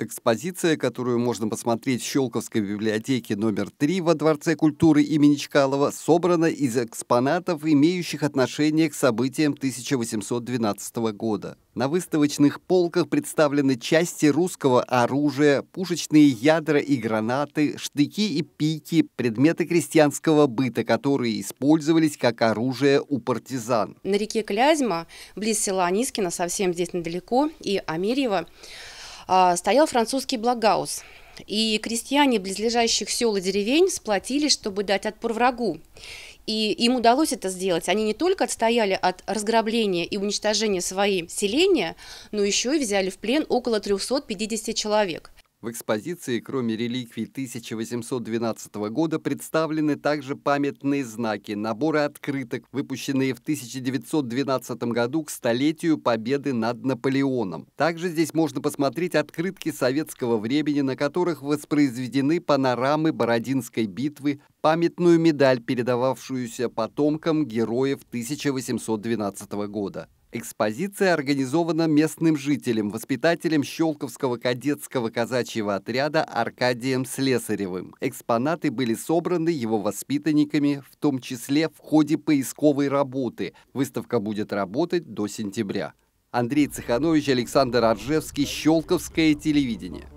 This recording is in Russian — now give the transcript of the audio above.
Экспозиция, которую можно посмотреть в Щелковской библиотеке номер 3 во Дворце культуры имени Чкалова, собрана из экспонатов, имеющих отношение к событиям 1812 года. На выставочных полках представлены части русского оружия, пушечные ядра и гранаты, штыки и пики, предметы крестьянского быта, которые использовались как оружие у партизан. На реке Клязьма, близ села Анискина, совсем здесь недалеко, и Амирьева, а, стоял французский Благаус. И крестьяне близлежащих сел и деревень сплотились, чтобы дать отпор врагу. И им удалось это сделать. Они не только отстояли от разграбления и уничтожения свои селения, но еще и взяли в плен около 350 человек. В экспозиции, кроме реликвий 1812 года, представлены также памятные знаки, наборы открыток, выпущенные в 1912 году к столетию победы над Наполеоном. Также здесь можно посмотреть открытки советского времени, на которых воспроизведены панорамы Бородинской битвы, памятную медаль, передававшуюся потомкам героев 1812 года. Экспозиция организована местным жителем, воспитателем Щелковского кадетского казачьего отряда Аркадием Слесаревым. Экспонаты были собраны его воспитанниками, в том числе в ходе поисковой работы. Выставка будет работать до сентября. Андрей Цеханович, Александр Аржевский, Щелковское телевидение.